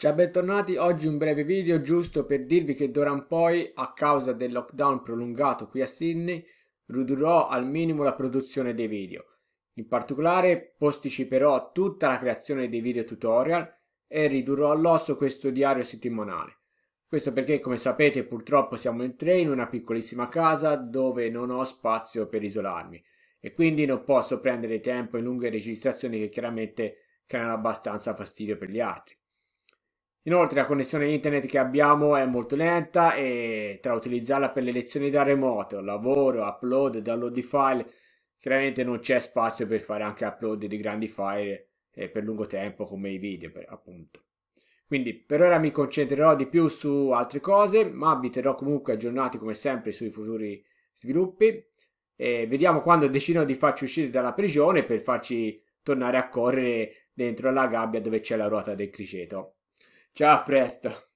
Ciao bentornati, oggi un breve video giusto per dirvi che d'ora in poi, a causa del lockdown prolungato qui a Sydney, ridurrò al minimo la produzione dei video. In particolare posticiperò tutta la creazione dei video tutorial e ridurrò all'osso questo diario settimanale. Questo perché come sapete purtroppo siamo in tre in una piccolissima casa dove non ho spazio per isolarmi e quindi non posso prendere tempo in lunghe registrazioni che chiaramente creano abbastanza fastidio per gli altri. Inoltre la connessione internet che abbiamo è molto lenta e tra utilizzarla per le lezioni da remoto, lavoro, upload, download di file, chiaramente non c'è spazio per fare anche upload di grandi file eh, per lungo tempo come i video per, appunto. Quindi per ora mi concentrerò di più su altre cose, ma vi terrò comunque aggiornati come sempre sui futuri sviluppi. E vediamo quando decidono di farci uscire dalla prigione per farci tornare a correre dentro la gabbia dove c'è la ruota del criceto. Ciao, a presto!